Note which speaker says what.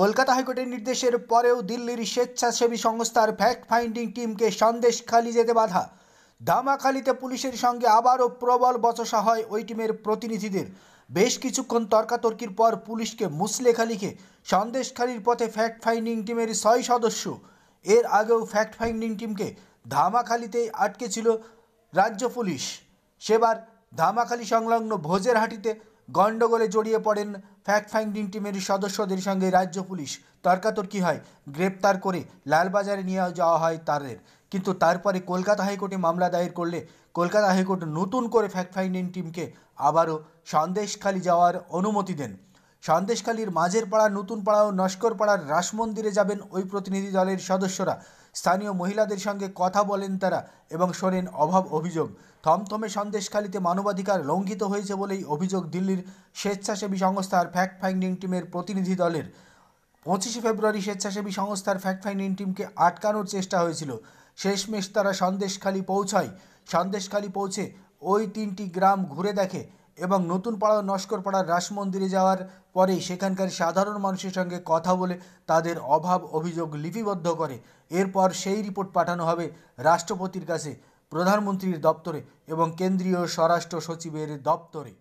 Speaker 1: কলকাতা হাইকোর্টের নির্দেশের পরেও দিল্লির স্বেচ্ছাসেবী সংস্থার ফ্যাক্ট ফাইন্ডিং টিমকে সন্দেশ খালি যেতে বাধা দামাখালিতে পুলিশের সঙ্গে আবারও প্রবল বচসা হয় ওই টিমের প্রতিনিধিদের বেশ কিছুক্ষণ তর্কাতর্কির পর পুলিশকে সন্দেশ সন্দেশখালির পথে ফ্যাক্ট ফাইন্ডিং টিমের ছয় সদস্য এর আগেও ফ্যাক্ট ফাইন্ডিং টিমকে ধামাখালিতে আটকেছিল রাজ্য পুলিশ সেবার ধামাখালি সংলগ্ন ভোজের হাটিতে গণ্ডগোলে জড়িয়ে পড়েন ফ্যাক্ট ফাইন্ডিং টিমের সদস্যদের সঙ্গে রাজ্য পুলিশ তর্কাতর্কি হয় গ্রেপ্তার করে লালবাজারে নিয়ে যাওয়া হয় তাদের কিন্তু তারপরে কলকাতা হাইকোর্টে মামলা দায়ের করলে কলকাতা হাইকোর্ট নতুন করে ফ্যাক্ট ফাইন্ডিং টিমকে আবারও সন্দেশখালি যাওয়ার অনুমতি দেন সন্দেশখালীর মাঝের পাড়া নতুন পাড়া ও নস্কর পাড়ার রাসমন্দিরে যাবেন ওই প্রতিনিধি দলের সদস্যরা স্থানীয় মহিলাদের সঙ্গে কথা বলেন তারা এবং শোনেন অভাব অভিযোগ থমথমে সন্দেশখালিতে মানবাধিকার লঙ্ঘিত হয়েছে বলেই অভিযোগ দিল্লির স্বেচ্ছাসেবী সংস্থার ফ্যাক্ট ফাইন্ডিং টিমের প্রতিনিধি দলের পঁচিশে ফেব্রুয়ারি স্বেচ্ছাসেবী সংস্থার ফ্যাক্ট ফাইন্ডিং টিমকে আটকানোর চেষ্টা হয়েছিল শেষমেশ তারা সন্দেশখালি পৌঁছায় সন্দেশখালি পৌঁছে ওই তিনটি গ্রাম ঘুরে দেখে এবং নতুন পাড়া নস্কর পাড়ার রাস মন্দিরে যাওয়ার পরে সেখানকার সাধারণ মানুষের সঙ্গে কথা বলে তাদের অভাব অভিযোগ লিপিবদ্ধ করে এরপর সেই রিপোর্ট পাঠানো হবে রাষ্ট্রপতির কাছে প্রধানমন্ত্রীর দপ্তরে এবং কেন্দ্রীয় স্বরাষ্ট্র সচিবের দপ্তরে